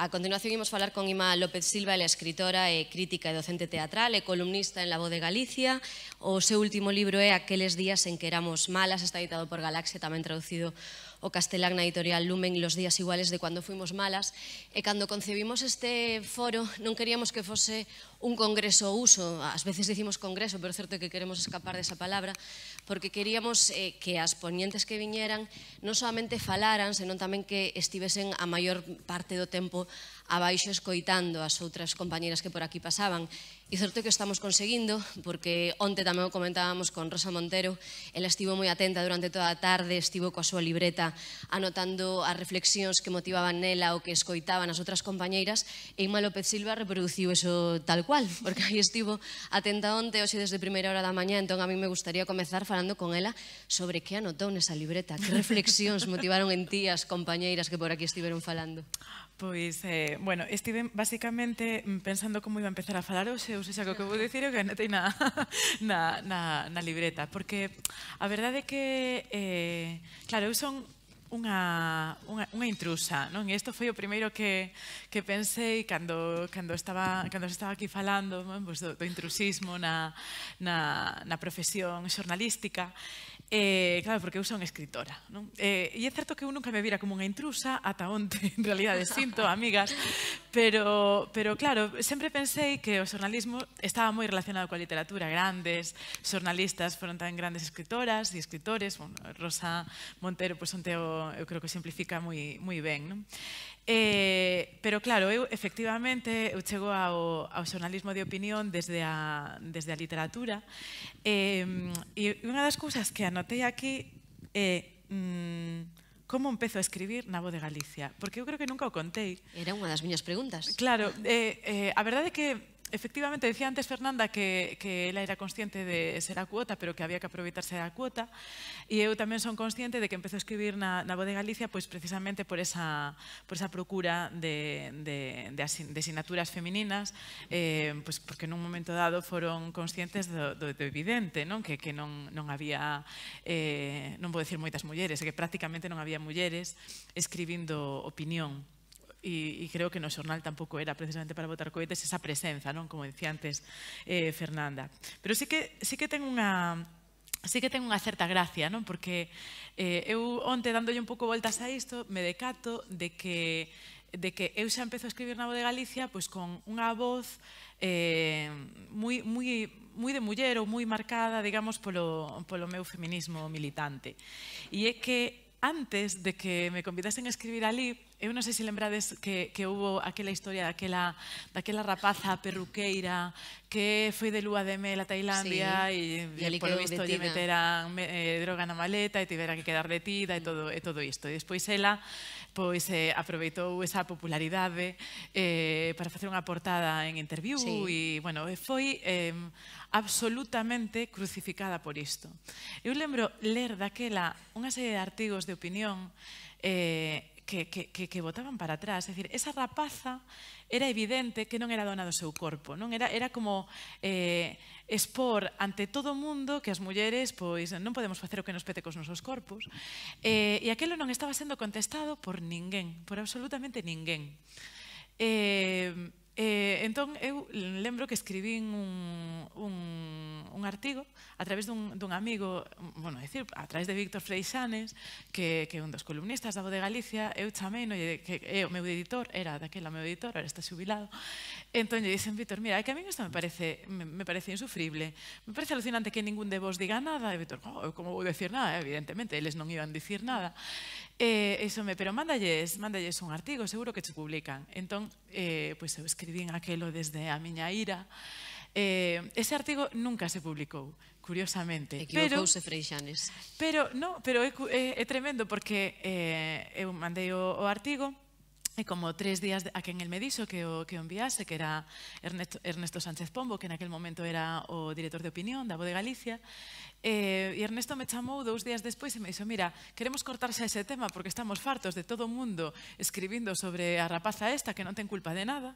A continuación imos falar con Ima López Silva, ela escritora e crítica e docente teatral e columnista en La Voz de Galicia. O seu último libro é Aqueles días en que éramos malas, está editado por Galaxia, tamén traducido o castelán na editorial Lumen Los días iguales de cuando fuimos malas e cando concebimos este foro non queríamos que fose un congreso uso, ás veces dicimos congreso, pero certo que queremos escapar desa palabra, porque queríamos eh, que as ponientes que viñeran non solamente falaran, senón tamén que estivesen a maior parte do tempo abaixo escoitando as outras compañeras que por aquí pasaban. E certo que estamos conseguindo, porque onte tamén o comentábamos con Rosa Montero, ela estivo moi atenta durante toda a tarde, estivo coa súa libreta anotando as reflexións que motivaban nela o que escoitaban as outras compañeiras, e Inma López Silva reproduciu eso tal cual, porque aí estivo atenta onte, hoxe desde primeira hora da mañá, entón a mí me gustaría comezar falando con ela sobre que anotou nesa libreta, que reflexións motivaron en ti as compañeiras que por aquí estiveron falando. Pois, eh, bueno, estive basicamente pensando como iba a empezar a falar hoxe, ou xa que o que vou dicir é que non ten na, na, na, na libreta, porque a verdade é que, eh, claro, eu son unha, unha, unha intrusa, non? E isto foi o primeiro que, que pensei cando, cando, estaba, cando estaba aquí falando non? Pois do, do intrusismo na, na, na profesión xornalística. Eh, claro, porque eu son escritora. Non? Eh, e é certo que eu nunca me vira como unha intrusa, ata onte, en realidad, sinto, amigas, pero, pero claro, sempre pensei que o xornalismo estaba moi relacionado coa literatura, grandes xornalistas foron tan grandes escritoras e escritores, bueno, Rosa Montero, pois, pues, onte eu, eu creo que simplifica moi, moi ben. Non? Eh, pero claro, eu efectivamente eu chego ao, ao xornalismo de opinión desde a, desde a literatura eh, e unha das cousas que anotei aquí é eh, mm, como empezo a escribir na Voz de Galicia porque eu creo que nunca o contei Era unha das miñas preguntas Claro, eh, eh, a verdade é que efectivamente, decía antes Fernanda que, que ela era consciente de ser a cuota, pero que había que aproveitarse da cuota, e eu tamén son consciente de que empezo a escribir na, na Voz de Galicia pois precisamente por esa, por esa procura de, de, de, asin, de asignaturas femininas, eh, pois porque nun momento dado foron conscientes do, do, do evidente, non? Que, que non, non había, eh, non vou decir moitas mulleres, que prácticamente non había mulleres escribindo opinión e, e creo que no xornal tampouco era precisamente para botar cohetes esa presenza, non como dicía antes eh, Fernanda. Pero sí que, sí que ten unha sí que ten unha certa gracia, non? Porque eh, eu onte dándolle un pouco voltas a isto, me decato de que de que eu xa empezo a escribir na Voz de Galicia pois con unha voz eh, moi, moi, moi de muller ou moi marcada, digamos, polo, polo meu feminismo militante. E é que antes de que me convidasen a escribir ali, Eh, eu non sei se lembrades que, que hubo aquela historia daquela, daquela rapaza perruqueira que foi de lúa de mel a Tailandia sí, e, e, polo visto lle meteran eh, droga na maleta e tivera que quedar detida e todo, e todo isto. E despois ela pois eh, aproveitou esa popularidade eh, para facer unha portada en interview sí. e bueno, foi eh, absolutamente crucificada por isto. Eu lembro ler daquela unha serie de artigos de opinión eh, que, que, que, que botaban para atrás. É dicir, esa rapaza era evidente que non era dona do seu corpo, non era, era como eh, expor ante todo o mundo que as mulleres pois non podemos facer o que nos pete cos nosos corpos. Eh, e aquilo non estaba sendo contestado por ninguén, por absolutamente ninguén. Eh, Eh, Entonces, yo eu lembro que escribí un, un, artigo a través de un amigo, bueno, decir, a través de Víctor Freixanes, que, que un dos columnistas da Voz de Galicia, eu chamei, no, e que é o meu editor, era daquela meu editor, ahora está xubilado, le lle dicen, Víctor, mira, que a mí esto me parece, me, parece insufrible, me parece alucinante que ningún de vos diga nada, e Víctor, oh, ¿cómo voy a decir nada, evidentemente, eles non iban a decir nada, Eh, eso me, pero mándalles, mándalles un artigo, seguro que te publican. Entón, eh, pois eu escribín aquelo desde a miña ira. Eh, ese artigo nunca se publicou, curiosamente. Equivocouse Freixanes. Pero, no, pero é, é, é tremendo porque eh, eu mandei o, o artigo E como tres días a quen el me dixo que o, que o enviase, que era Ernesto, Ernesto Sánchez Pombo, que en aquel momento era o director de opinión da Voz de Galicia, eh, e Ernesto me chamou dous días despois e me dixo, mira, queremos cortarse ese tema porque estamos fartos de todo o mundo escribindo sobre a rapaza esta que non ten culpa de nada,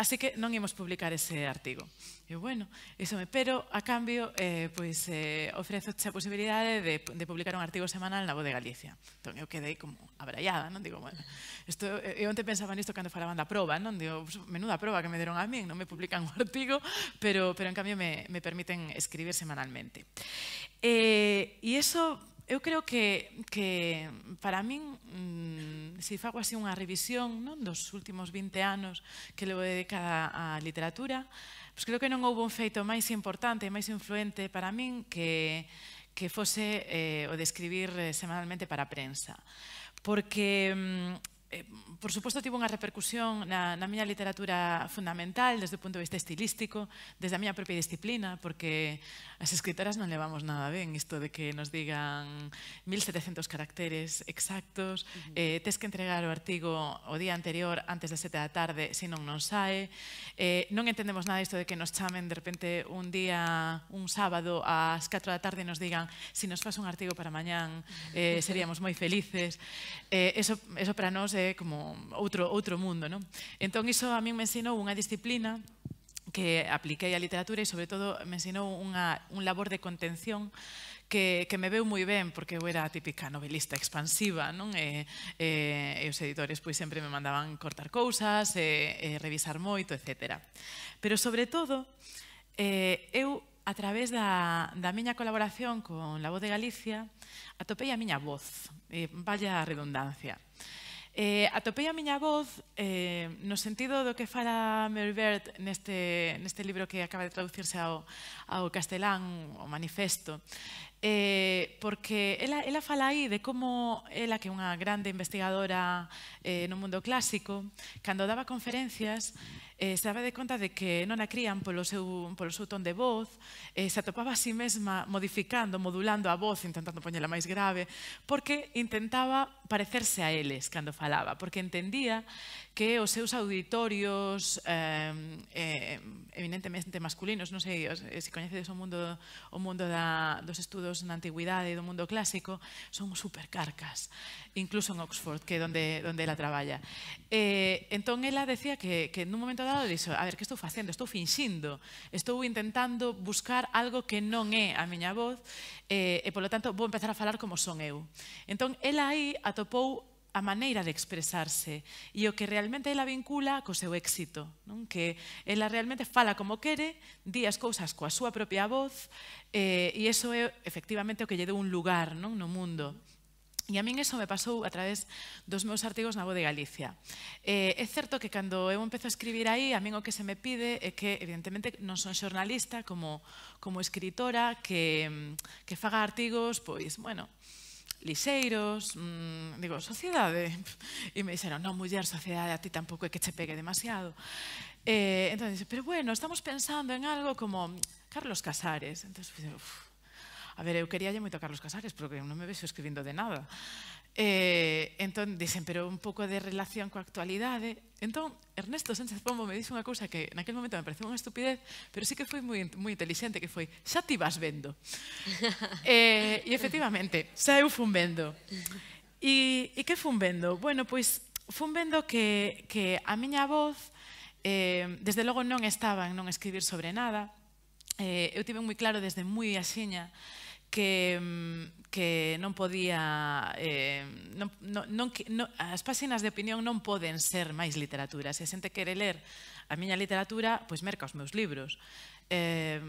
así que non imos publicar ese artigo. E bueno, iso me, pero a cambio, eh, pois, eh, ofrezo a posibilidade de, de publicar un artigo semanal na Voz de Galicia. Entón, eu quedei como abraiada, non digo, bueno, isto... Eh, eu ontem pensaba nisto cando falaban da proba, non? Digo, menuda proba que me deron a min, non me publican o artigo, pero, pero en cambio me, me permiten escribir semanalmente. Eh, e iso eu creo que, que para min, mmm, se si fago así unha revisión non dos últimos 20 anos que levo dedicada á literatura, pois creo que non houve un feito máis importante, máis influente para min que, que fose eh, o de escribir eh, semanalmente para a prensa. Porque mm, eh, por suposto, tivo unha repercusión na, na miña literatura fundamental desde o punto de vista estilístico, desde a miña propia disciplina, porque as escritoras non levamos nada ben isto de que nos digan 1700 caracteres exactos, uh -huh. eh, tes que entregar o artigo o día anterior antes das sete da tarde, senón non sae, eh, non entendemos nada isto de que nos chamen de repente un día, un sábado, ás 4 da tarde e nos digan se si nos faz un artigo para mañán eh, seríamos moi felices. Eh, eso, eso para nós é é como outro, outro mundo. Non? Entón, iso a min me ensinou unha disciplina que apliquei a literatura e, sobre todo, me ensinou unha, un labor de contención que, que me veu moi ben, porque eu era a típica novelista expansiva, non? E, e, e os editores pois sempre me mandaban cortar cousas, e, e revisar moito, etc. Pero, sobre todo, eh, eu, a través da, da miña colaboración con La Voz de Galicia, atopei a miña voz, eh, vaya redundancia. redundancia Eh, atopei a miña voz eh, no sentido do que fala Mary neste, neste libro que acaba de traducirse ao, ao castelán, o manifesto, eh, porque ela, ela fala aí de como ela, que é unha grande investigadora eh, no mundo clásico, cando daba conferencias, Eh, se daba de cuenta de que no la crían por seu, polo ton de voz, eh, se atopaba a sí misma modificando, modulando a voz, intentando poñela más grave, porque intentaba parecerse a eles cuando falaba, porque entendía que os seus auditorios em, em, eh, eminentemente masculinos, no sé si conocéis o mundo o mundo da, dos estudos na y e do mundo clásico, son supercarcas, incluso en Oxford, que é donde onde ela traballa. Eh, entón, decía que, en un momento dado lado dixo, a ver, que estou facendo? Estou finxindo, estou intentando buscar algo que non é a miña voz e, eh, e polo tanto, vou empezar a falar como son eu. Entón, ela aí atopou a maneira de expresarse e o que realmente ela vincula co seu éxito, non? que ela realmente fala como quere, di as cousas coa súa propia voz eh, e iso é efectivamente o que lle deu un lugar non? no mundo. E a min eso me pasou a través dos meus artigos na Voz de Galicia. Eh, é certo que cando eu empezo a escribir aí, a min o que se me pide é que, evidentemente, non son xornalista como, como escritora, que, que faga artigos, pois, bueno, liseiros, mmm, digo, sociedade. E me dixeron, non, muller, sociedade, a ti tampouco é que che pegue demasiado. Eh, entón, pero bueno, estamos pensando en algo como Carlos Casares. Entón, uff, a ver, eu lle moito a Carlos Casares, porque non me vexo escribindo de nada. Eh, entón, dixen, pero un pouco de relación coa actualidade. Entón, Ernesto Sánchez Pombo me dixo unha cousa que naquel momento me pareceu unha estupidez, pero sí que foi moi, moi inteligente, que foi, xa ti vas vendo. eh, e efectivamente, xa eu fun vendo. E, e que fun vendo? Bueno, pois, fun vendo que, que a miña voz, eh, desde logo non estaba en non escribir sobre nada, eh, eu tive moi claro desde moi axiña que, mm, que non podía eh, non, non, non, non, as páxinas de opinión non poden ser máis literatura. Se a xente quere ler a miña literatura, pois merca os meus libros. Eh,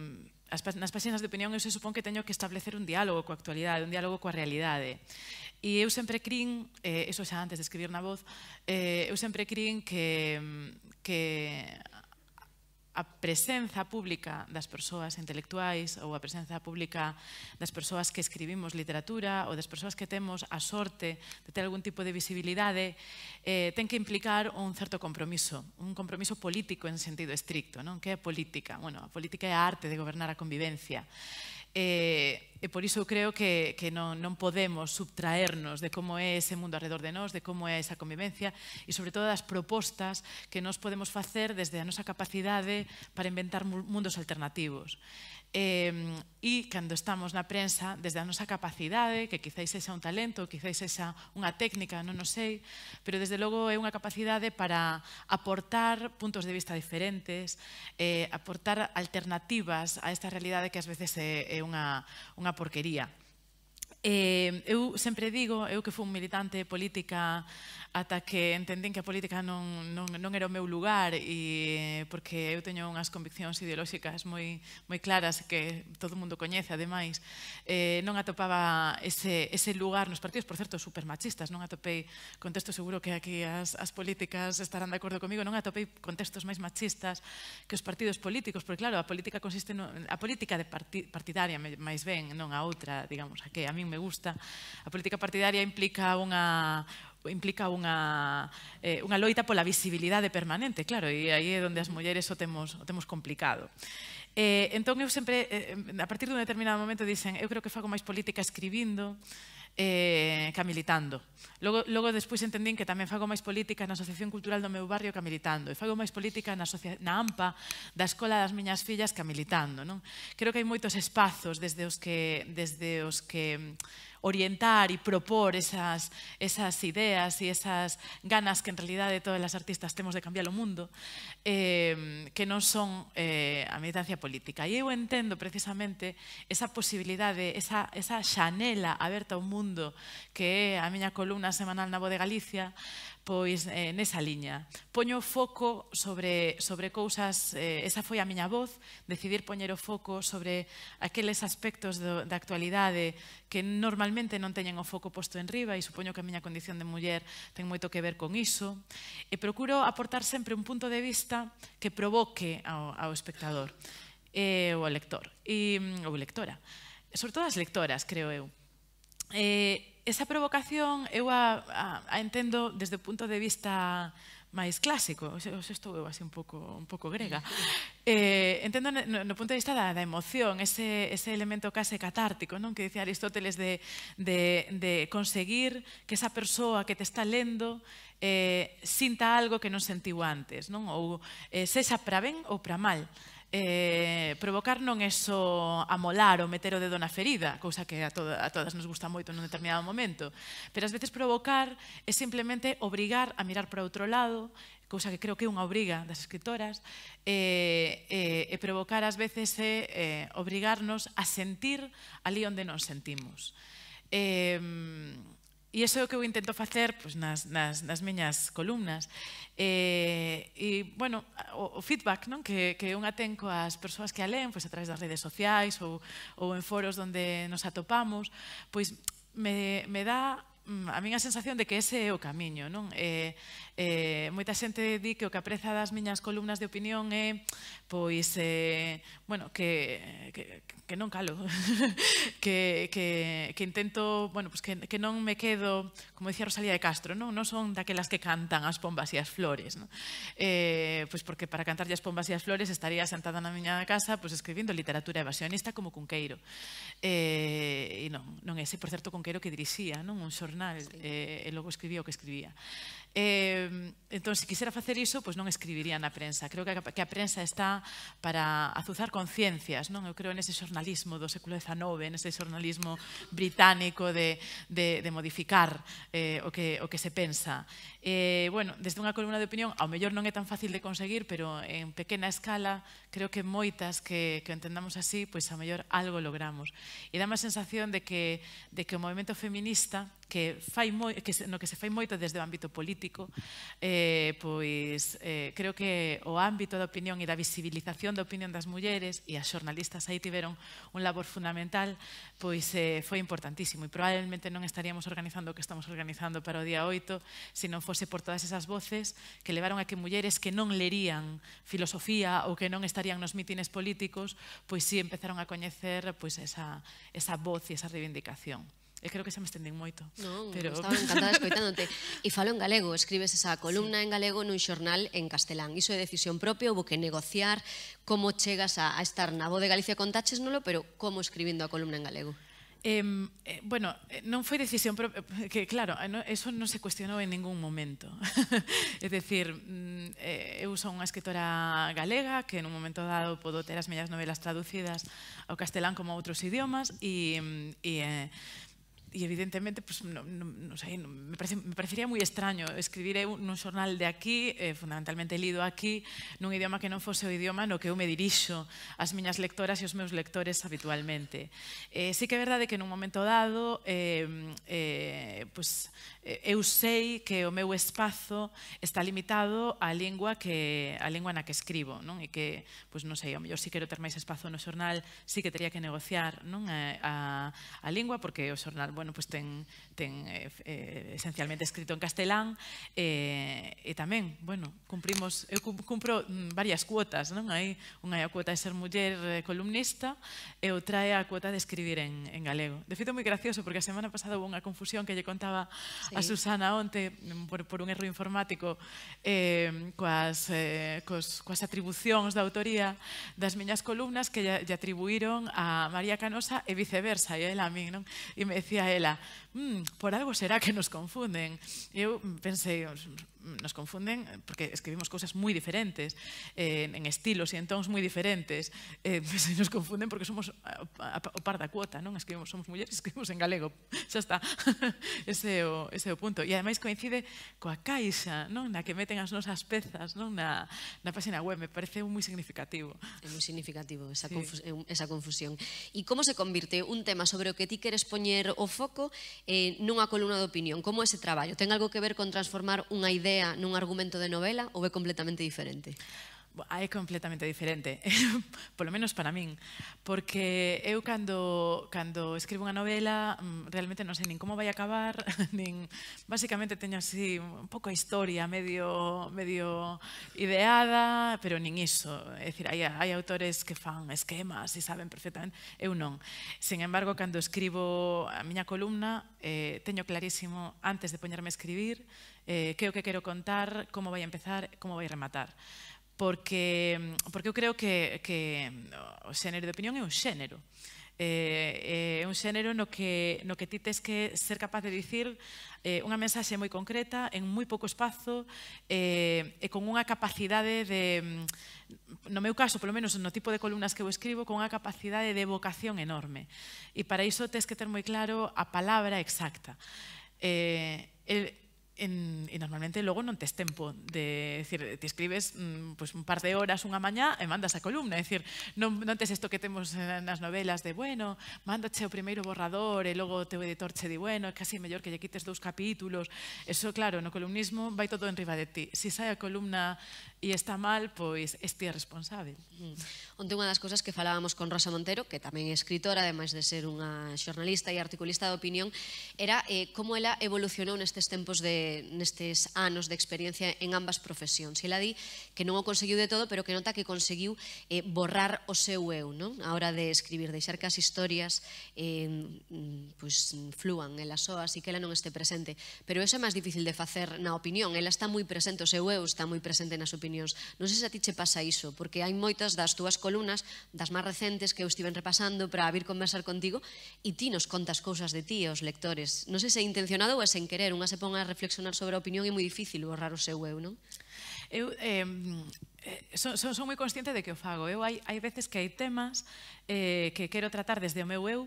as, nas páxinas de opinión eu se supón que teño que establecer un diálogo coa actualidade, un diálogo coa realidade. E eu sempre crin, eh, eso xa antes de escribir na voz, eh, eu sempre crin que, mm, que a presenza pública das persoas intelectuais ou a presenza pública das persoas que escribimos literatura ou das persoas que temos a sorte de ter algún tipo de visibilidade eh, ten que implicar un certo compromiso, un compromiso político en sentido estricto. Non? Que é política? Bueno, a política é a arte de gobernar a convivencia. E, eh, e por iso creo que, que non, non podemos subtraernos de como é ese mundo alrededor de nós, de como é esa convivencia e sobre todo das propostas que nos podemos facer desde a nosa capacidade para inventar mundos alternativos. Eh, e cando estamos na prensa, desde a nosa capacidade, que quizáis sexa un talento, quizáis sexa unha técnica, non o sei, pero desde logo é unha capacidade para aportar puntos de vista diferentes, eh, aportar alternativas a esta realidade que ás veces é, é unha, unha porquería. Eh, eu sempre digo, eu que fui un militante política ata que entendín que a política non, non, non era o meu lugar e porque eu teño unhas conviccións ideolóxicas moi, moi claras que todo o mundo coñece, ademais, eh, non atopaba ese, ese lugar nos partidos, por certo, supermachistas, non atopei contexto seguro que aquí as, as políticas estarán de acordo comigo, non atopei contextos máis machistas que os partidos políticos, porque claro, a política consiste no, a política de partidaria máis ben, non a outra, digamos, a que a min me gusta. A política partidaria implica unha implica unha, eh, unha loita pola visibilidade permanente, claro, e aí é onde as mulleres o temos, o temos complicado. Eh, entón, eu sempre, eh, a partir dun determinado momento, dicen, eu creo que fago máis política escribindo, eh, camilitando. Logo, logo despois entendín que tamén fago máis política na Asociación Cultural do meu barrio camilitando e fago máis política na, Asocia na AMPA da Escola das Miñas Fillas camilitando. Non? Creo que hai moitos espazos desde os que, desde os que orientar y propor esas, esas ideas e esas ganas que en realidade todas as artistas temos de cambiar o mundo, eh, que non son eh, a militancia política. E eu entendo precisamente esa posibilidade, esa, esa xanela aberta ao mundo que é a miña columna semanal na Voz de Galicia, pois eh, nesa liña. Poño o foco sobre, sobre cousas, eh, esa foi a miña voz, decidir poñer o foco sobre aqueles aspectos do, da actualidade que normalmente non teñen o foco posto en riba e supoño que a miña condición de muller ten moito que ver con iso. E procuro aportar sempre un punto de vista que provoque ao, ao espectador eh, ou ao lector, e, ou lectora. Sobre todo as lectoras, creo eu. Eh, esa provocación eu a, a, a entendo desde o punto de vista máis clásico, hoxe estou eu así un pouco, un pouco grega. Eh, entendo no, no punto de vista da, da emoción, ese, ese elemento case catártico, non que dicía Aristóteles de, de, de conseguir que esa persoa que te está lendo eh, sinta algo que non sentiu antes, non? ou eh, sexa para ben ou para mal eh, provocar non é só amolar ou meter o dedo na ferida, cousa que a, toda, a todas nos gusta moito nun determinado momento, pero ás veces provocar é simplemente obrigar a mirar para outro lado, cousa que creo que é unha obriga das escritoras, e, eh, eh, eh, provocar ás veces é eh, obrigarnos a sentir ali onde non sentimos. Eh, E iso é o que eu intento facer pois, nas, nas, nas miñas columnas. E, eh, e bueno, o, o feedback non? Que, que unha ten coas persoas que a leen pois, a través das redes sociais ou, ou en foros onde nos atopamos, pois me, me dá Mm, a miña sensación de que ese é o camiño. Non? Eh, eh, moita xente di que o que apreza das miñas columnas de opinión é pois, eh, bueno, que, que, que non calo, que, que, que intento, bueno, pois que, que non me quedo, como dicía Rosalía de Castro, non, non son daquelas que cantan as pombas e as flores. Non? Eh, pois porque para cantar as pombas e as flores estaría sentada na miña casa pois, escribindo literatura evasionista como Cunqueiro. Eh, e non, non é ese, por certo, Cunqueiro que dirixía non? un xornal Luego eh, el que escribía. Eh, entón, se quisera facer iso, pois non escribiría na prensa. Creo que a, que a prensa está para azuzar conciencias, non? Eu creo nese xornalismo do século XIX, nese xornalismo británico de, de, de modificar eh, o, que, o que se pensa. Eh, bueno, desde unha columna de opinión, ao mellor non é tan fácil de conseguir, pero en pequena escala, creo que moitas que, que entendamos así, pois ao mellor algo logramos. E dá má sensación de que, de que o movimento feminista, que, fai moi, que no que se fai moito desde o ámbito político, político, eh, pois eh, creo que o ámbito da opinión e da visibilización da opinión das mulleres e as xornalistas aí tiveron un labor fundamental, pois eh, foi importantísimo e probablemente non estaríamos organizando o que estamos organizando para o día 8 se non fose por todas esas voces que levaron a que mulleres que non lerían filosofía ou que non estarían nos mitines políticos, pois si sí empezaron a coñecer pois esa, esa voz e esa reivindicación. E creo que xa me estendín moito. Non, pero... estaba encantada escoitándote. E falo en galego, escribes esa columna sí. en galego nun xornal en castelán. Iso é decisión propia, houve que negociar como chegas a, a estar na voz de Galicia contaches nolo, pero como escribindo a columna en galego? Eh, eh, bueno, eh, non foi decisión pero, que claro, eh, no, eso non se cuestionou en ningún momento. é dicir, mm, eh, eu son unha escritora galega que en un momento dado podo ter as mellas novelas traducidas ao castelán como a outros idiomas e, e mm, eh, e evidentemente pues, no, no, no sei, no, me, parece, me parecería moi extraño escribir nun xornal de aquí, eh, fundamentalmente lido aquí, nun idioma que non fose o idioma no que eu me dirixo as miñas lectoras e os meus lectores habitualmente. Eh, sí que é verdade que nun momento dado eh, eh, pues, eh, eu sei que o meu espazo está limitado á lingua que a lingua na que escribo, non? E que, pois pues, non sei, ao mellor si quero ter máis espazo no xornal, si sí que teria que negociar, non? A, eh, a, a lingua porque o xornal, bueno, bueno, pues ten, ten eh, eh, esencialmente escrito en castelán eh, e tamén, bueno, cumprimos, eu cumpro mm, varias cuotas, non? Hai unha a cuota de ser muller eh, columnista e outra é a cuota de escribir en, en galego. De feito, moi gracioso, porque a semana pasada houve unha confusión que lle contaba sí. a Susana onte mm, por, por un erro informático eh, coas, eh, cos, coas atribucións da autoría das miñas columnas que lle, lle atribuíron a María Canosa e viceversa, e ela a mí, non? E me decía ela, mm, por algo será que nos confunden. Eu pensei, oh, nos confunden eh, porque escribimos cousas moi diferentes, eh, en estilos e en tons moi diferentes, eh, pues nos confunden porque somos a, a, o par da cuota, non? Escribimos, somos mulleres, escribimos en galego, xa está. ese, é o, ese é o punto. E ademais coincide coa caixa, non? Na que meten as nosas pezas, non? Na, na página web, me parece moi significativo. É moi significativo esa, sí. confus eh, esa confusión. E como se convirte un tema sobre o que ti queres poñer o foco eh, nunha columna de opinión? Como ese traballo? Ten algo que ver con transformar unha idea idea nun argumento de novela ou é completamente diferente? é completamente diferente, polo menos para min, porque eu cando, cando escribo unha novela mm, realmente non sei nin como vai acabar, nin basicamente teño así un pouco a historia medio, medio ideada, pero nin iso. É dicir, hai, hai autores que fan esquemas e saben perfectamente, eu non. Sen embargo, cando escribo a miña columna, eh, teño clarísimo, antes de poñerme a escribir, eh, que é o que quero contar, como vai empezar, como vai rematar. Porque, porque eu creo que, que o xénero de opinión é un xénero. Eh, é eh, un xénero no que, no que ti tes que ser capaz de dicir eh, unha mensaxe moi concreta en moi pouco espazo eh, e con unha capacidade de, no meu caso, polo menos no tipo de columnas que eu escribo, con unha capacidade de vocación enorme. E para iso tes que ter moi claro a palabra exacta. Eh, el, en, e normalmente logo non tes tempo de decir, te escribes mm, pues, un par de horas unha mañá e mandas a columna, é decir, non, non tes isto que temos nas novelas de, bueno, mándache o primeiro borrador e logo o teu editor che di, bueno, é casi mellor que lle quites dous capítulos. Eso, claro, no columnismo vai todo en riba de ti. Si sai a columna e está mal, pois este é responsável. Mm. Onte unha das cousas que falábamos con Rosa Montero, que tamén é escritora, ademais de ser unha xornalista e articulista de opinión, era eh, como ela evolucionou nestes tempos de nestes anos de experiencia en ambas profesións. Ela di que non o conseguiu de todo, pero que nota que conseguiu eh, borrar o seu eu, non? A hora de escribir, deixar que as historias eh, pues, en elas soas e que ela non este presente. Pero eso é máis difícil de facer na opinión. Ela está moi presente, o seu eu está moi presente nas opinións opinións. Non sei se a ti che pasa iso, porque hai moitas das túas columnas, das máis recentes que eu estiven repasando para vir conversar contigo, e ti nos contas cousas de ti aos lectores. Non sei se é intencionado ou é sen querer, unha se pon a reflexionar sobre a opinión e é moi difícil borrar o seu eu, non? Eu eh, son, son, son moi consciente de que o fago. Eu hai, hai veces que hai temas eh, que quero tratar desde o meu eu,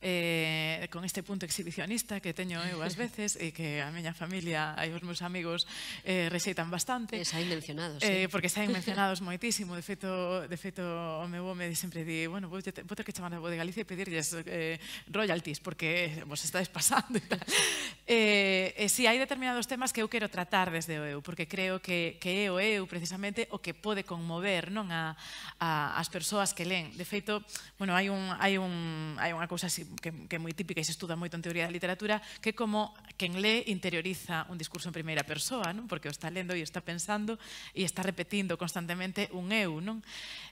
eh, con este punto exhibicionista que teño eu ás veces e que a miña familia e os meus amigos eh, rexeitan bastante. E eh, saen mencionados. Eh, sí. Porque saen mencionados moitísimo. De feito, de feito o meu home sempre di, bueno, vou, vou ter que chamar a de Galicia e pedirles eh, royalties porque vos estáis pasando e tal. eh, e eh, si hai determinados temas que eu quero tratar desde o eu, porque creo que, que é o eu precisamente o que pode conmover non a, a as persoas que len. De feito, bueno, hai un hai un hai unha cousa así que, que é moi típica e se estuda moito en teoría da literatura, que como quen lé interioriza un discurso en primeira persoa, non? porque o está lendo e o está pensando e está repetindo constantemente un eu. Non?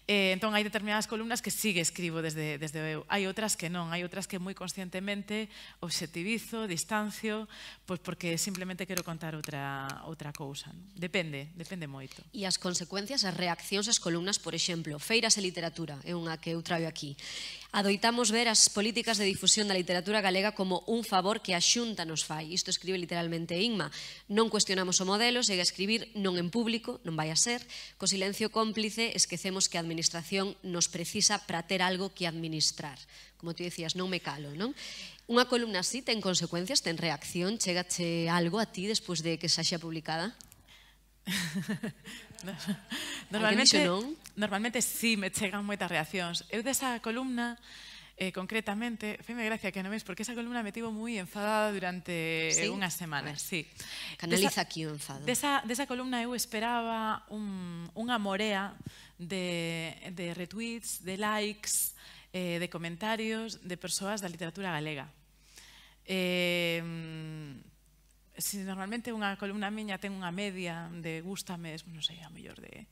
Eh, entón, hai determinadas columnas que sigue escribo desde, desde o eu. Hai outras que non, hai outras que moi conscientemente objetivizo, distancio, pois porque simplemente quero contar outra, outra cousa. Non? Depende, depende moito. E as consecuencias, as reaccións as columnas, por exemplo, Feiras e Literatura, é unha que eu traio aquí adoitamos ver as políticas de difusión da literatura galega como un favor que a xunta nos fai. Isto escribe literalmente Inma. Non cuestionamos o modelo, segue a escribir non en público, non vai a ser. Co silencio cómplice esquecemos que a administración nos precisa para ter algo que administrar. Como tú decías, non me calo, non? Unha columna así ten consecuencias, ten reacción, chegache algo a ti despois de que xa xa publicada? Normalmente, non? normalmente sí me chegan moitas reaccións. Eu desa columna, eh, concretamente, feime gracia que non ves, porque esa columna me tivo moi enfadada durante sí? unhas semanas. Sí. Canaliza desa, aquí o enfado. Desa, desa columna eu esperaba un, unha morea de, de retweets, de likes, eh, de comentarios de persoas da literatura galega. Eh, se normalmente unha columna miña ten unha media de gústame, non sei, a mellor de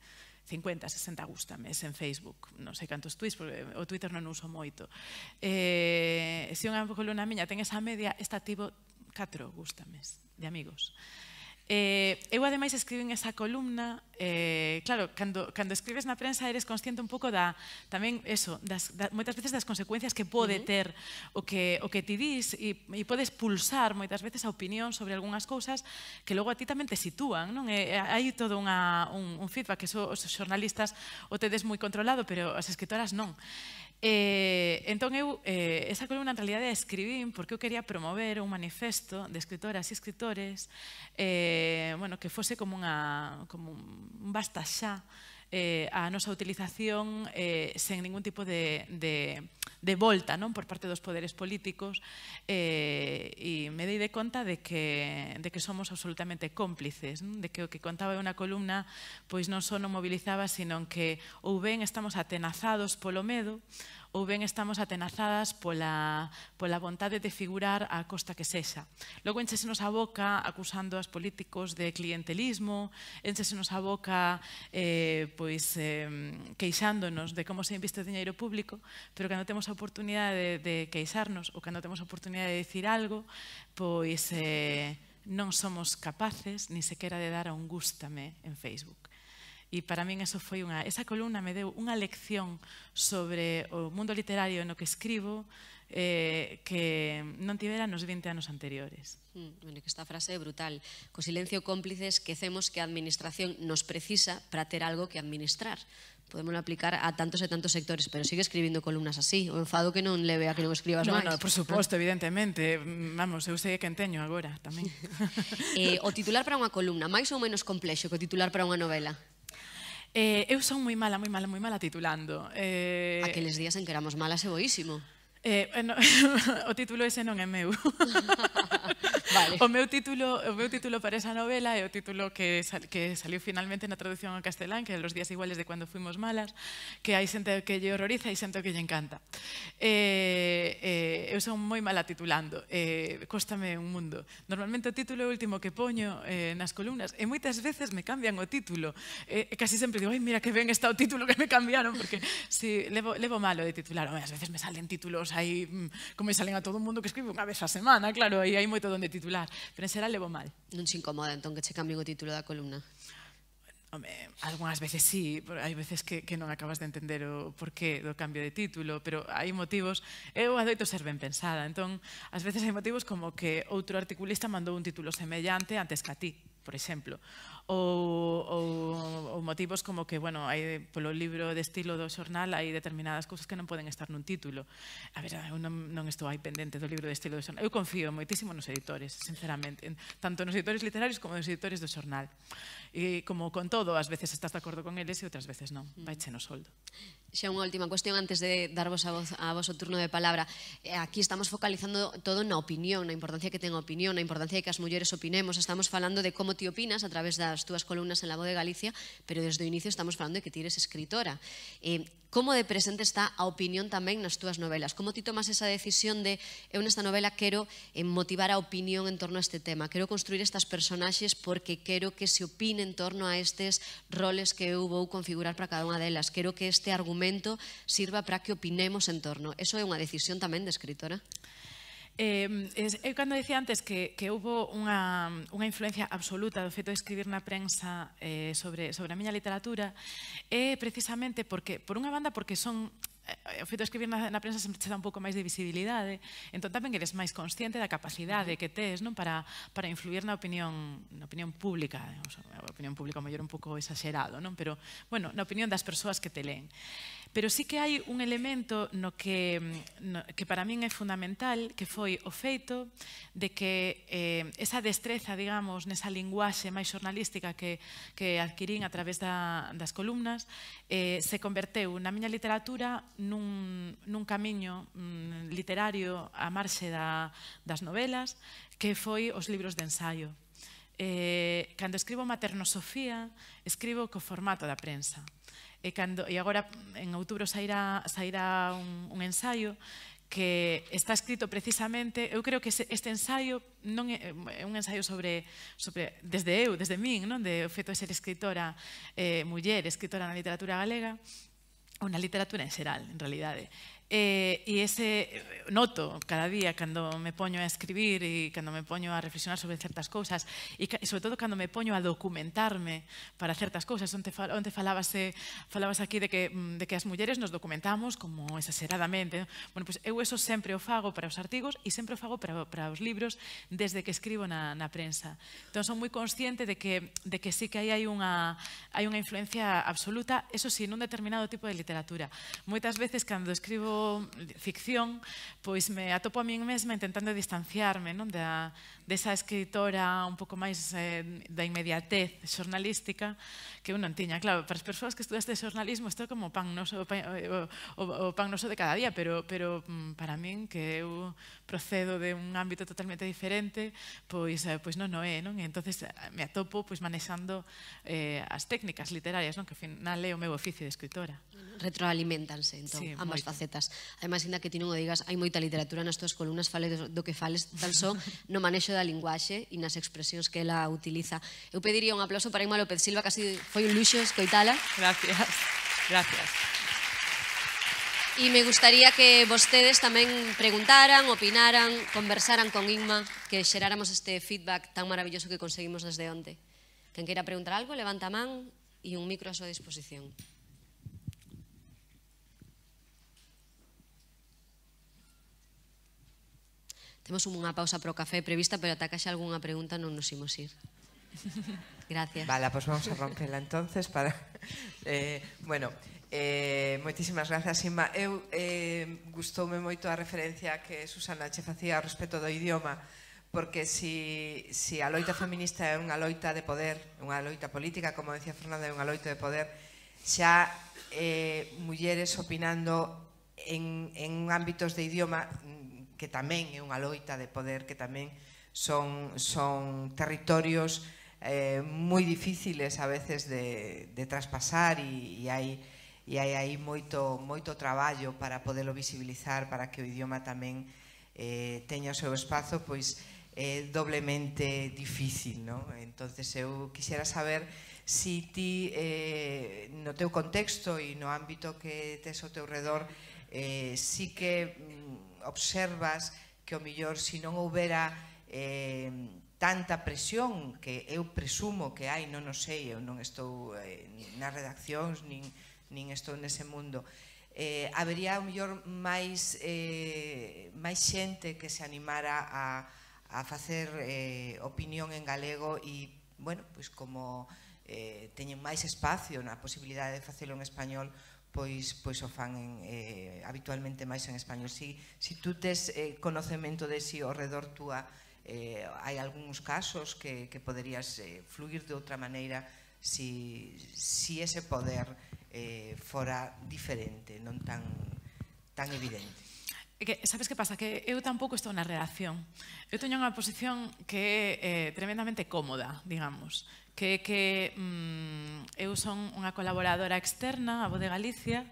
50, 60 gustame, en Facebook, non sei cantos tweets, porque o Twitter non uso moito. Eh, se unha columna miña ten esa media, está tivo 4 gustames de amigos. Eh, eu ademais en esa columna, eh, claro, cando, cando escribes na prensa eres consciente un pouco da tamén eso, das, da, moitas veces das consecuencias que pode uh -huh. ter o que, o que ti dis e, e podes pulsar moitas veces a opinión sobre algunhas cousas que logo a ti tamén te sitúan, non? E, eh, eh, hai todo unha, un, un feedback que so, os xornalistas o tedes moi controlado, pero as escritoras non. Eh, entón eu eh, esa columna en realidade a escribín porque eu quería promover un manifesto de escritoras e escritores eh, bueno, que fose como, unha, como un basta xa eh, a nosa utilización eh, sen ningún tipo de, de de volta non por parte dos poderes políticos eh, e me dei de conta de que, de que somos absolutamente cómplices, non? de que o que contaba unha columna pois non só non mobilizaba, sino que ou ben estamos atenazados polo medo, ou ben estamos atenazadas pola, pola vontade de figurar a costa que sexa. Logo enchesenos a boca acusando aos políticos de clientelismo, enchesenos a boca eh, pois, eh, queixándonos de como se inviste o dinheiro público, pero cando temos a oportunidade de, de queixarnos ou cando temos a oportunidade de dicir algo, pois eh, non somos capaces ni sequera de dar a un gústame en Facebook. E para min eso foi unha... Esa columna me deu unha lección sobre o mundo literario no que escribo eh, que non tivera nos 20 anos anteriores. Mm, bueno, que esta frase é brutal. Co silencio cómplice esquecemos que a administración nos precisa para ter algo que administrar. Podemos aplicar a tantos e tantos sectores, pero sigue escribindo columnas así. O enfado que non leve a que non escribas no, máis. No, por suposto, evidentemente. Vamos, eu sei que enteño agora tamén. eh, o titular para unha columna, máis ou menos complexo que o titular para unha novela? Eh, eu son moi mala, moi mala, moi mala titulando. Eh, Aqueles días en que éramos malas e boísimo. Eh, no, o título ese non é meu. vale. O meu título, o meu título para esa novela é o título que sal, que saliu finalmente na traducción ao castelán, que é Los días iguales de cuando fuimos malas, que hai xente que lle horroriza e xente que lle encanta. Eh, eh, eu son moi mala titulando, eh, cóstame un mundo. Normalmente o título é o último que poño eh, nas columnas e moitas veces me cambian o título. Eh, casi sempre digo, ai, mira que ben está o título que me cambiaron, porque si levo, levo malo de titular, ou as veces me salen títulos aí mm, como salen a todo o mundo que escribe unha vez a semana, claro, aí hai moito donde titular, pero en xeral levo mal. Non se incomoda entón que che cambien o título da columna? Home, algunhas veces sí, hai veces que, que non acabas de entender o porqué do cambio de título, pero hai motivos, eu adoito ser ben pensada, entón, ás veces hai motivos como que outro articulista mandou un título semellante antes que a ti, por exemplo, ou, ou, ou motivos como que, bueno, hai, polo libro de estilo do xornal hai determinadas cousas que non poden estar nun título. A ver, eu non, non estou aí pendente do libro de estilo do xornal. Eu confío moitísimo nos editores, sinceramente, tanto nos editores literarios como nos editores do xornal. E como con todo, ás veces estás de acordo con eles e outras veces non. Mm. Vai che no soldo. Xa unha última cuestión antes de darvos a vos a o turno de palabra. Eh, aquí estamos focalizando todo na opinión, na importancia que ten a opinión, na importancia de que as mulleres opinemos. Estamos falando de como ti opinas a través da as túas columnas en La Voz de Galicia, pero desde o inicio estamos falando de que ti eres escritora. Eh, como de presente está a opinión tamén nas túas novelas? Como ti tomas esa decisión de eu nesta novela quero eh, motivar a opinión en torno a este tema, quero construir estas personaxes porque quero que se opine en torno a estes roles que eu vou configurar para cada unha delas, quero que este argumento sirva para que opinemos en torno. Eso é unha decisión tamén de escritora? Eh, es, eu cando dicía antes que, que houve unha, unha influencia absoluta do feito de escribir na prensa eh, sobre, sobre a miña literatura é eh, precisamente porque, por unha banda, porque son eh, o feito de escribir na, na prensa sempre te dá un pouco máis de visibilidade, entón tamén eres máis consciente da capacidade que tes non? Para, para influir na opinión na opinión pública, eh, a opinión pública mellor un pouco exagerado, non? pero bueno, na opinión das persoas que te leen. Pero sí que hai un elemento no que, mm, no, que para min é fundamental, que foi o feito de que eh, esa destreza, digamos, nesa linguaxe máis xornalística que, que adquirín a través da, das columnas, eh, se converteu na miña literatura nun, nun camiño mm, literario a marxe da, das novelas, que foi os libros de ensaio. Eh, cando escribo Maternosofía, escribo co formato da prensa. E, cando, e agora, en outubro, sairá, sairá un, un ensaio que está escrito precisamente, eu creo que este ensaio non é, é un ensaio sobre, sobre desde eu, desde min, non? de o feito de ser escritora eh, muller, escritora na literatura galega, ou na literatura en xeral, en realidade. E, eh, e ese eh, noto cada día cando me poño a escribir e cando me poño a reflexionar sobre certas cousas e, sobre todo cando me poño a documentarme para certas cousas. onde, fal, onte falabase, falabas aquí de que, mm, de que as mulleres nos documentamos como exageradamente. Bueno, pues eu eso sempre o fago para os artigos e sempre o fago para, para os libros desde que escribo na, na prensa. Entón, son moi consciente de que, de que sí que aí hai unha, hai unha influencia absoluta, eso sí, nun determinado tipo de literatura. Moitas veces, cando escribo ficción, pois me atopo a min mesma intentando distanciarme non da, desa escritora un pouco máis eh, da inmediatez xornalística que unha antiña. tiña. Claro, para as persoas que estudaste xornalismo isto é como pan noso, o, o, o pan noso de cada día, pero, pero mm, para min que eu procedo de un ámbito totalmente diferente, pois, eh, pois non o é, non? entonces eh, me atopo pois, manexando eh, as técnicas literarias, non? Que ao final é o meu oficio de escritora. Retroalimentanse, entón, sí, ambas moito. facetas. Ademais, inda que ti non o digas, hai moita literatura nas túas columnas, fale do, do que fales, tan só no manexo da linguaxe e nas expresións que ela utiliza. Eu pediría un aplauso para Inma López Silva, casi foi un luxo escoitala. Gracias, gracias. E me gustaría que vostedes tamén preguntaran, opinaran, conversaran con Inma, que xeráramos este feedback tan maravilloso que conseguimos desde onte. Quen queira preguntar algo, levanta a man e un micro a súa disposición. Temos unha pausa para o café prevista, pero ata caixa algunha pregunta non nos imos ir. Gracias. Vale, pois vamos a romperla entonces para... Eh, bueno, eh, moitísimas grazas, Inma. Eu eh, gustoume moito a referencia que Susana che facía ao respecto do idioma, porque si, si a loita feminista é unha loita de poder, unha loita política, como decía Fernanda, é unha loita de poder, xa eh, mulleres opinando en, en ámbitos de idioma que tamén é unha loita de poder, que tamén son, son territorios eh, moi difíciles a veces de, de traspasar e, e hai e hai aí moito, moito traballo para podelo visibilizar, para que o idioma tamén eh, teña o seu espazo, pois é eh, doblemente difícil, non? Entonces eu quixera saber si ti eh, no teu contexto e no ámbito que tes ao teu redor eh, si que mm, observas que o millor se non houbera eh, tanta presión que eu presumo que hai, non o sei, eu non estou eh, nas redaccións, nin, nin estou nese mundo, eh, habería o mellor máis, eh, máis xente que se animara a, a facer eh, opinión en galego e, bueno, pois como eh, teñen máis espacio na posibilidade de facelo en español, pois, pois o fan en, eh, habitualmente máis en español. Si, si tú tes eh, conocemento de si ao redor túa eh, hai algúns casos que, que poderías eh, fluir de outra maneira si, si ese poder eh, fora diferente, non tan, tan evidente. Que, sabes que pasa? Que eu tampouco estou na redacción. Eu teño unha posición que é eh, tremendamente cómoda, digamos que é que mm, eu son unha colaboradora externa a Bode Galicia,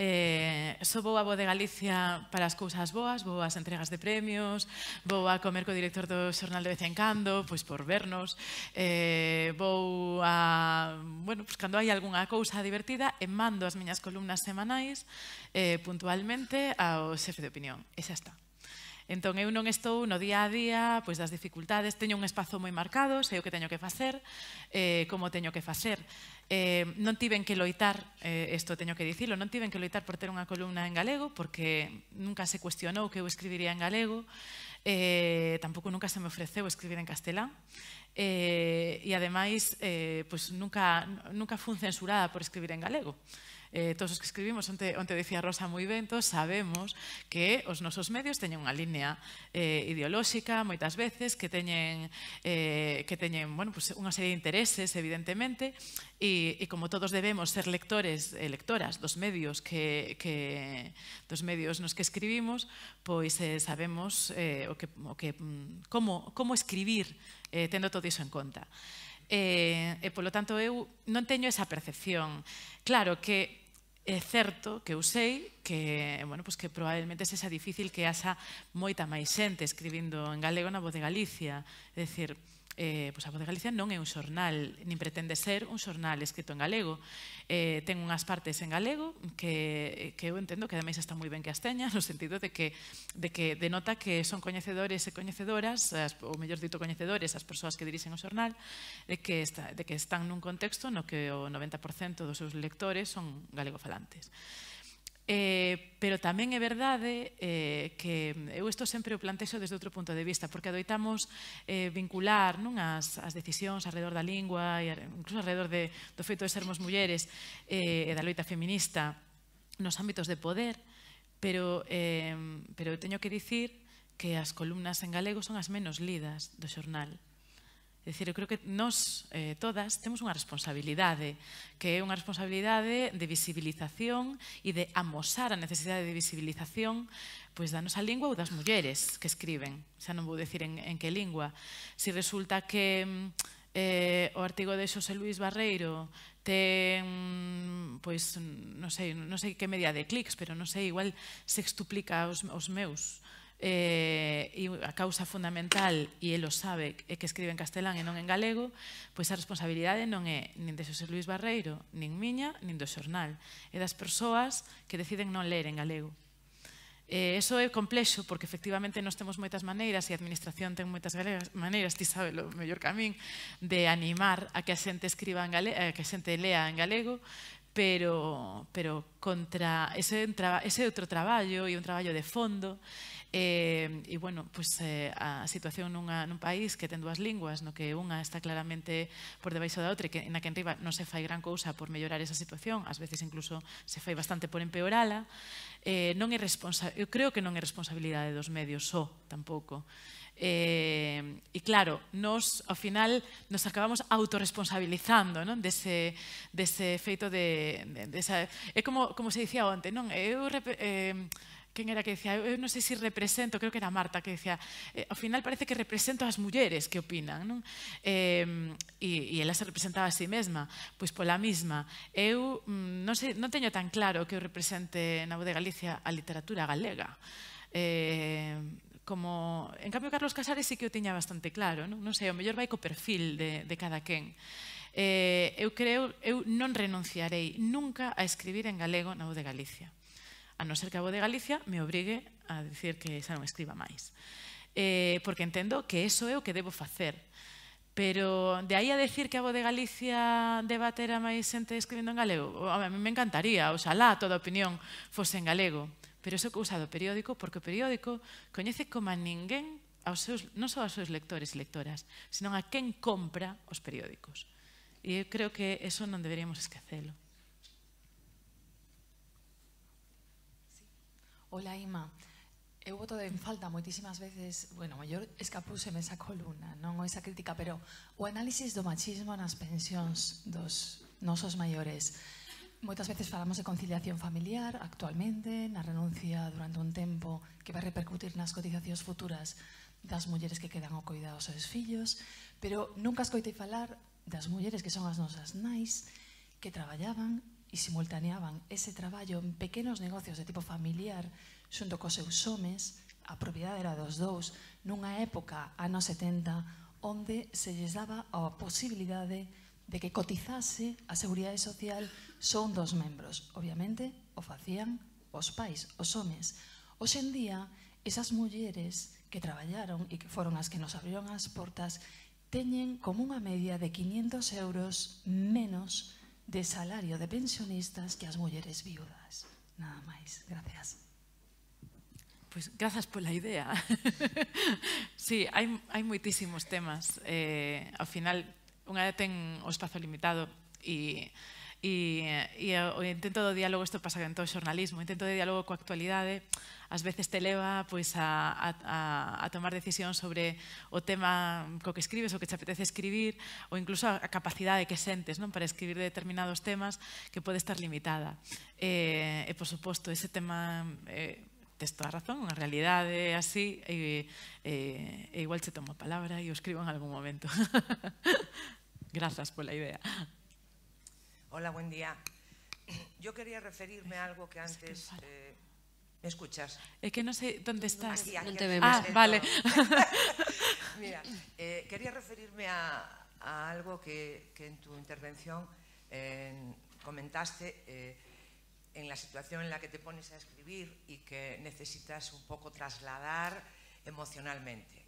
Eh, só vou a Bo de Galicia para as cousas boas, vou as entregas de premios, vou a comer co director do xornal de vez en cando, pois por vernos, eh, vou a, bueno, pois cando hai algunha cousa divertida, e mando as miñas columnas semanais eh, puntualmente ao xefe de opinión. E xa está. Entón, eu non estou no día a día pois, das dificultades, teño un espazo moi marcado, sei o que teño que facer, eh, como teño que facer. Eh, non tiven que loitar, eh, isto eh, teño que dicilo, non tiven que loitar por ter unha columna en galego, porque nunca se cuestionou que eu escribiría en galego, eh, tampouco nunca se me ofreceu escribir en castelán, eh, e ademais eh, pois, nunca, nunca fun censurada por escribir en galego eh, todos os que escribimos, onte, onte dicía Rosa moi ben, todos sabemos que os nosos medios teñen unha línea eh, ideolóxica moitas veces, que teñen, eh, que teñen bueno, pues, unha serie de intereses, evidentemente, e, e como todos debemos ser lectores e lectoras dos medios que, que dos medios nos que escribimos, pois eh, sabemos eh, o que, o que, mm, como, como escribir eh, tendo todo iso en conta. E, eh, e polo tanto eu non teño esa percepción. Claro que é certo que eu sei que, bueno, pues que probablemente sexa difícil que haxa moita máis xente escribindo en galego na voz de Galicia. É dicir, eh, pois a Voz de Galicia non é un xornal, nin pretende ser un xornal escrito en galego. Eh, ten unhas partes en galego que, que eu entendo que ademais está moi ben que as teña, no sentido de que, de que denota que son coñecedores e coñecedoras, as, ou mellor dito coñecedores, as persoas que dirixen o xornal, de que, está, de que están nun contexto no que o 90% dos seus lectores son galegofalantes. falantes. Eh, pero tamén é verdade eh, que eu isto sempre o plantexo desde outro punto de vista, porque adoitamos eh, vincular non as, as decisións alrededor da lingua, e incluso alrededor de, do feito de sermos mulleres eh, e da loita feminista nos ámbitos de poder, pero, eh, pero teño que dicir que as columnas en galego son as menos lidas do xornal. É dicir, eu creo que nós eh, todas temos unha responsabilidade, que é unha responsabilidade de visibilización e de amosar a necesidade de visibilización pois da nosa lingua ou das mulleres que escriben. Xa non vou decir en, en que lingua. Se resulta que eh, o artigo de Xosé Luis Barreiro ten, pois, non sei, non sei que media de clics, pero non sei, igual sextuplica os, os meus eh, e a causa fundamental, e elo sabe, é eh, que escribe en castelán e non en galego, pois a responsabilidade non é nin de Xosé Luis Barreiro, nin miña, nin do xornal. É das persoas que deciden non ler en galego. Eh, eso é complexo porque efectivamente nós temos moitas maneiras e a administración ten moitas maneiras, ti sabe o mellor camín, de animar a que a xente escriba en galego, a que a xente lea en galego, pero pero contra ese, ese outro traballo e un traballo de fondo E, eh, e bueno, pues, eh, a situación nunha, nun país que ten dúas linguas, no que unha está claramente por debaixo da outra e que, na que riba non se fai gran cousa por mellorar esa situación, ás veces incluso se fai bastante por empeorala, eh, non é responsa eu creo que non é responsabilidade dos medios só, tampouco. Eh, e claro, nos ao final nos acabamos autorresponsabilizando non? Dese, dese feito de, de, de esa, é como, como se dicía onte, non? Eu eh, quen era que decía, eu eh, non sei se represento, creo que era Marta que decía, eh, ao final parece que represento as mulleres que opinan, non? Eh, e, e ela se representaba a si sí mesma, pois pola mesma. Eu mm, non, sei, non teño tan claro que eu represente na Bode Galicia a literatura galega. Eh, como, en cambio, Carlos Casares sí que o tiña bastante claro, non, non sei, o mellor vai co perfil de, de cada quen eh, eu creo eu non renunciarei nunca a escribir en galego na Bode Galicia a non ser que a voz de Galicia me obrigue a dicir que xa non escriba máis. Eh, porque entendo que eso é o que debo facer. Pero de aí a decir que a voz de Galicia deba ter a máis xente escribindo en galego, a mí me encantaría, oxalá toda a opinión fose en galego. Pero iso que usa do periódico, porque o periódico coñece como a ninguén aos seus, non só aos seus lectores e lectoras, senón a quen compra os periódicos. E eu creo que eso non deberíamos esquecelo. Ola, Ima. Eu voto de en falta moitísimas veces, bueno, maior escapuse esa columna, non ou esa crítica, pero o análisis do machismo nas pensións dos nosos maiores. Moitas veces falamos de conciliación familiar actualmente, na renuncia durante un tempo que vai repercutir nas cotizacións futuras das mulleres que quedan ao cuidado aos seus fillos, pero nunca escoitei falar das mulleres que son as nosas nais que traballaban e simultaneaban ese traballo en pequenos negocios de tipo familiar xunto cos seus homes, a propiedade era dos dous, nunha época, anos 70, onde se lles daba a posibilidade de que cotizase a Seguridade Social son dos membros. Obviamente, o facían os pais, os homes. Hoxe en día, esas mulleres que traballaron e que foron as que nos abriron as portas teñen como unha media de 500 euros menos de salario de pensionistas que as mulleres viudas. Nada máis. Gracias. Pois pues, grazas pola idea. sí, hai, hai moitísimos temas. Eh, ao final, unha ten o espazo limitado e e, e o intento do diálogo, isto pasa en todo o xornalismo, o intento de diálogo coa actualidade ás veces te leva pois, a, a, a tomar decisión sobre o tema co que escribes, o que te apetece escribir, ou incluso a capacidade que sentes non para escribir determinados temas que pode estar limitada. E, eh, e por suposto, ese tema... Eh, tes toda a razón, unha realidade é así e, e, e igual che tomo a palabra e o escribo en algún momento. Grazas pola idea. Hola, buen día. Yo quería referirme a algo que antes... Eh, ¿Me escuchas? Es que no sé dónde estás. no te Ah, vale. Mira, eh, quería referirme a, algo que, en tu intervención comentaste eh, en la situación en la que te pones a escribir y que necesitas un poco trasladar emocionalmente.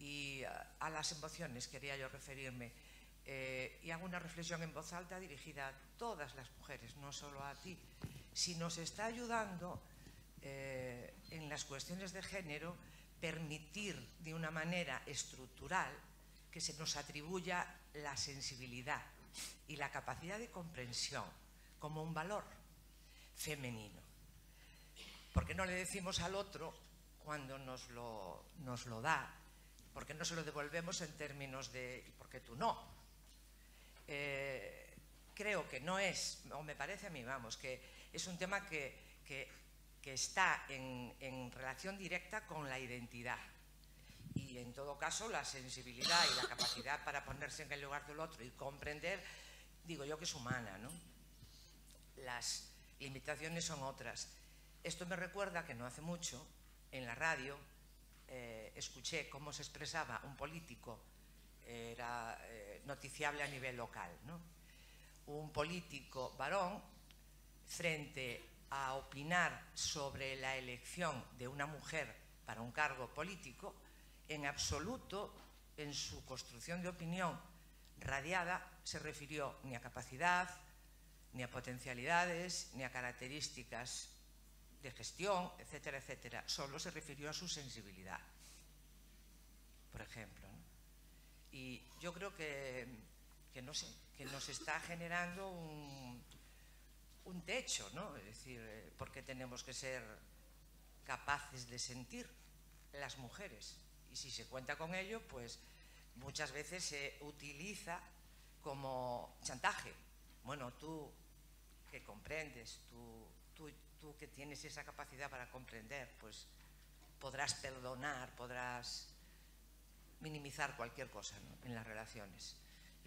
Y ah, a las emociones quería yo referirme. Eh, y hago una reflexión en voz alta dirigida a todas las mujeres, no solo a ti, si nos está ayudando eh, en las cuestiones de género permitir de una manera estructural que se nos atribuya la sensibilidad y la capacidad de comprensión como un valor femenino. Porque no le decimos al otro cuando nos lo, nos lo da, porque no se lo devolvemos en términos de por qué tú no? Eh, creo que no es, o me parece a mí, vamos, que es un tema que, está en, relación directa con la identidad y en todo caso la sensibilidad y la capacidad para ponerse en el lugar del otro y comprender, digo yo que es humana, ¿no? Las limitaciones son otras. Esto me recuerda que no hace mucho en la radio eh, escuché cómo se expresaba un político, era eh, noticiable a nivel local. Un político varón, frente a opinar sobre la elección de una mujer para un cargo político, en absoluto en su construcción de opinión radiada se refirió ni a capacidad, ni a potencialidades, ni a características de gestión, etcétera, etcétera. Solo se refirió a su sensibilidad, por ejemplo. Y yo creo que, nos, está generando un, techo, ¿no? Es decir, eh, porque tenemos que ser capaces de sentir las mujeres. Y si se cuenta con ello, pues muchas veces se utiliza como chantaje. Bueno, tú que comprendes, tú que tienes esa capacidad para comprender, pues podrás perdonar, podrás minimizar cualquier cosa ¿no? en las relaciones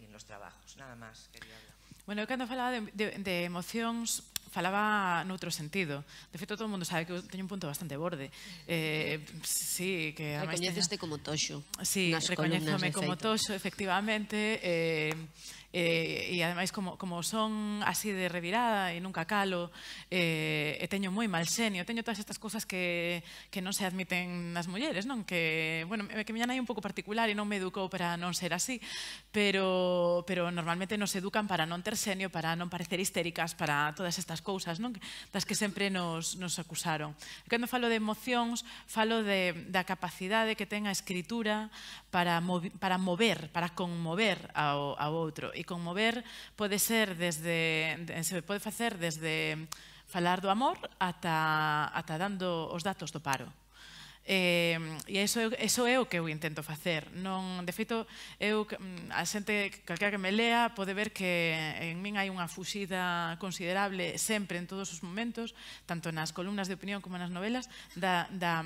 y en los trabajos. Nada más quería hablar. Bueno, eu cando falaba de, de, de emocións falaba noutro sentido. De feito, todo o mundo sabe que teño un punto bastante borde. Eh, sí, que Recoñeceste teña... como toxo. Sí, recoñezome como toxo, efectivamente. Eh, eh, e ademais como, como son así de revirada e nunca calo eh, e teño moi mal senio, teño todas estas cousas que, que non se admiten nas mulleres, non? Que, bueno, que miña nai un pouco particular e non me educou para non ser así, pero, pero normalmente nos educan para non ter senio, para non parecer histéricas, para todas estas cousas, non? Das que sempre nos, nos acusaron. E cando falo de emocións, falo de, da capacidade que ten a escritura para, movi, para mover, para conmover ao, ao outro e conmover pode ser desde se pode facer desde falar do amor ata, ata dando os datos do paro. Eh, e iso, iso é o que eu intento facer. Non, de feito, eu, mm, a xente, calquera que me lea, pode ver que en min hai unha fuxida considerable sempre en todos os momentos, tanto nas columnas de opinión como nas novelas, da, da,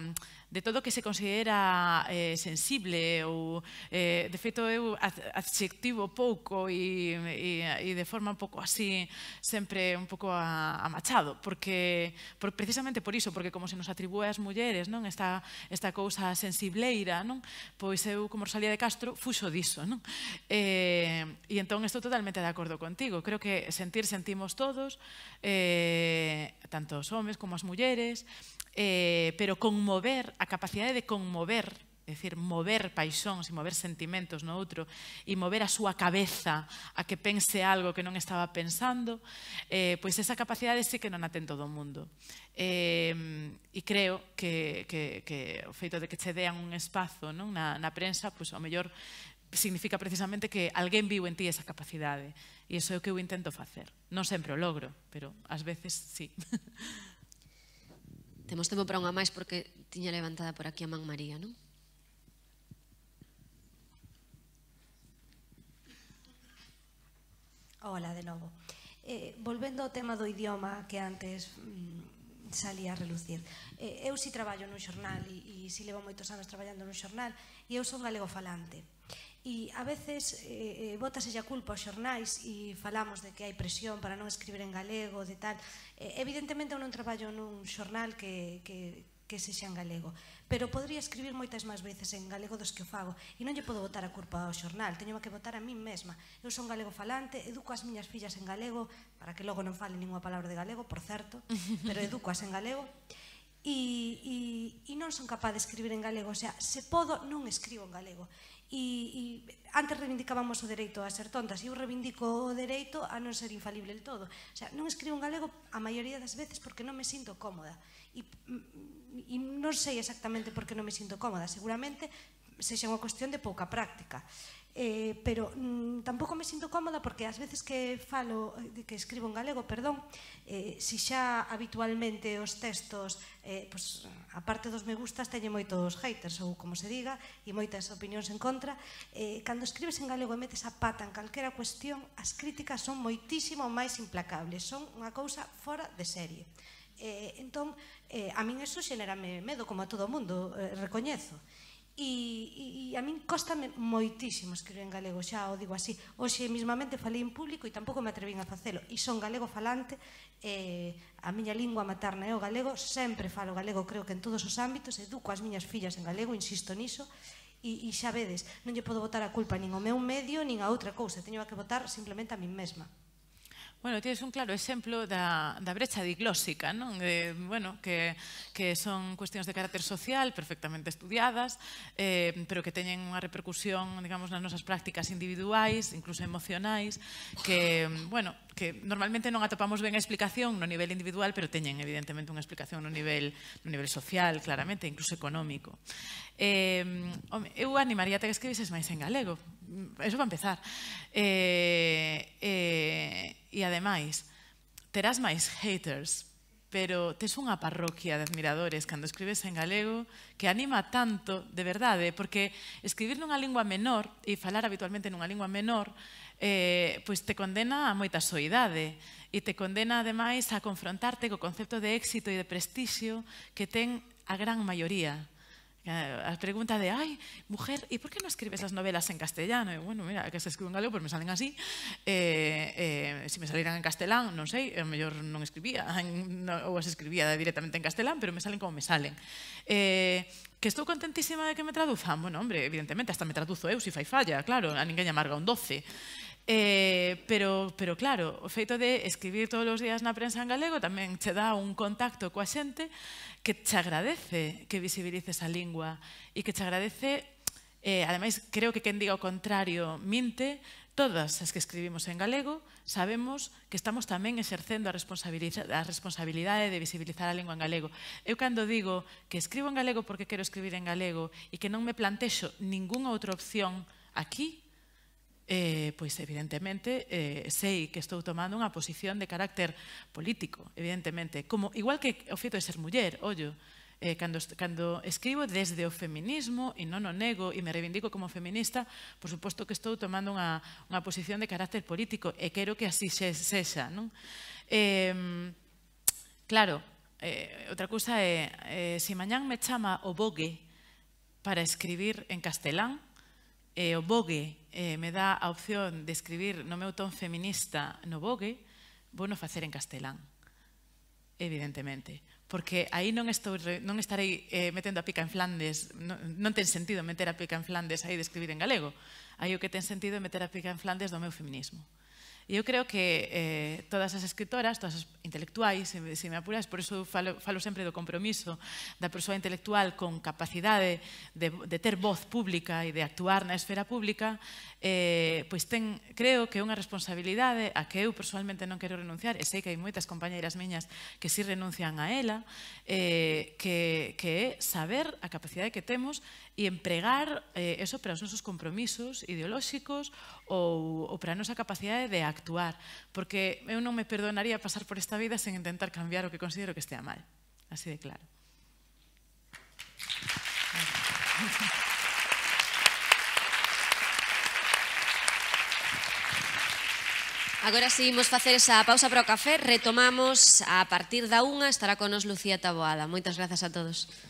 de todo o que se considera eh, sensible ou, eh, de feito, eu adxectivo pouco e, e, e de forma un pouco así, sempre un pouco a, machado, porque, por, precisamente por iso, porque como se nos atribúe as mulleres non esta, esta cousa sensibleira, non? pois eu, como Rosalía de Castro, fuxo diso. Non? Eh, e entón estou totalmente de acordo contigo. Creo que sentir sentimos todos, eh, tanto os homes como as mulleres, eh, pero conmover, a capacidade de conmover, é dicir, mover paixóns e mover sentimentos no outro e mover a súa cabeza a que pense algo que non estaba pensando, eh, pois esa capacidade sí que non a ten todo o mundo. Eh, e creo que, que, que o feito de que che dean un espazo non? Na, na prensa, pois, o mellor significa precisamente que alguén viu en ti esa capacidade. E iso é o que eu intento facer. Non sempre o logro, pero ás veces sí. Temos tempo para unha máis porque tiña levantada por aquí a man María, non? Hola de novo. Eh, volvendo ao tema do idioma que antes mm, salía a relucir. Eh, eu si traballo nun xornal e, e si levo moitos anos traballando nun xornal e eu son galego falante e a veces eh, eh botase a culpa aos xornais e falamos de que hai presión para non escribir en galego, de tal. Eh, evidentemente eu non traballo nun xornal que, que, que se xa en galego, pero podría escribir moitas máis veces en galego dos que o fago e non lle podo botar a culpa ao xornal, teño que botar a min mesma. Eu son galego falante, educo as miñas fillas en galego, para que logo non fale ninguna palabra de galego, por certo, pero educoas en galego e, e, e non son capaz de escribir en galego, o sea, se podo non escribo en galego e, e antes reivindicábamos o dereito a ser tontas e eu reivindico o dereito a non ser infalible el todo. O sea, non escribo en galego a maioría das veces porque non me sinto cómoda e, e mm, non sei exactamente por que non me sinto cómoda. Seguramente sexa unha cuestión de pouca práctica. Eh, pero mm, tampouco me sinto cómoda porque ás veces que falo, eh, que escribo en galego, perdón, eh, si xa habitualmente os textos, eh, pues, a parte dos me gustas, teñe moitos haters, ou como se diga, e moitas opinións en contra, eh, cando escribes en galego e metes a pata en calquera cuestión, as críticas son moitísimo máis implacables, son unha cousa fora de serie. Eh, entón, eh, a min eso xenera medo, como a todo o mundo, eh, recoñezo. E, e a min costame moitísimo escribir en galego, xa o digo así. Hoxe mismamente falei en público e tampouco me atrevín a facelo. E son galego falante, eh, a miña lingua materna é o galego, sempre falo galego, creo que en todos os ámbitos, educo as miñas fillas en galego, insisto niso, e, e xa vedes, non lle podo botar a culpa nin ao meu medio, nin a outra cousa, teño que botar simplemente a min mesma. Bueno, tienes un claro exemplo da, da brecha diglósica, non? Eh, bueno, que, que son cuestións de carácter social perfectamente estudiadas, eh, pero que teñen unha repercusión, digamos, nas nosas prácticas individuais, incluso emocionais, que, bueno, que normalmente non atopamos ben a explicación no nivel individual, pero teñen evidentemente unha explicación no nivel, no nivel social, claramente, incluso económico. Eh, home, eu animaría que escribises máis en galego, mm, eso para empezar. Eh, eh, e ademais, terás máis haters, pero tes unha parroquia de admiradores cando escribes en galego que anima tanto, de verdade, porque escribir nunha lingua menor e falar habitualmente nunha lingua menor eh, pois te condena a moita soidade e te condena ademais a confrontarte co concepto de éxito e de prestixio que ten a gran maioría Eh, a pregunta de, ai, mujer, e por que non escribes as novelas en castellano? E, bueno, mira, que se escribo en galego, pois pues me salen así. Eh, eh, si me salieran en castelán, non sei, eh, a mellor non escribía, en, no, ou as escribía directamente en castelán, pero me salen como me salen. Eh, que estou contentísima de que me traduzan, bueno, hombre, evidentemente, hasta me traduzo eu, se si fai falla, claro, a ninguén amarga un doce. Eh, pero, pero claro, o feito de escribir todos os días na prensa en galego tamén che dá un contacto coa xente que te agradece que visibilices a lingua e que te agradece, eh, ademais, creo que quen diga o contrario minte, todas as que escribimos en galego sabemos que estamos tamén exercendo a responsabilidade, a responsabilidade de visibilizar a lingua en galego. Eu cando digo que escribo en galego porque quero escribir en galego e que non me plantexo ningunha outra opción aquí, eh, pois evidentemente eh, sei que estou tomando unha posición de carácter político, evidentemente, como igual que o feito de ser muller, ollo, eh, cando, cando escribo desde o feminismo e non o nego e me reivindico como feminista, por suposto que estou tomando unha, unha posición de carácter político e quero que así se, sexa. Non? Eh, claro, eh, outra cousa é, eh, se si mañán me chama o Vogue para escribir en castelán, eh, o Vogue eh, me dá a opción de escribir no meu ton feminista no Vogue, vou no facer en castelán, evidentemente. Porque aí non, estou, non estarei eh, metendo a pica en Flandes, non, non ten sentido meter a pica en Flandes aí de escribir en galego. Aí o que ten sentido é meter a pica en Flandes do meu feminismo. E eu creo que eh, todas as escritoras, todas as intelectuais, se, se me apuras, por iso falo, falo sempre do compromiso da persoa intelectual con capacidade de, de ter voz pública e de actuar na esfera pública, eh, pois ten, creo que é unha responsabilidade a que eu personalmente non quero renunciar, e sei que hai moitas compañeiras miñas que si renuncian a ela, eh, que, que é saber a capacidade que temos e empregar eh, eso para os nosos compromisos ideolóxicos ou, ou para a nosa capacidade de actuar. Porque eu non me perdonaría pasar por esta vida sen intentar cambiar o que considero que estea mal. Así de claro. Agora seguimos facer esa pausa para o café, retomamos a partir da unha, estará con nos Lucía Taboada. Moitas grazas a todos.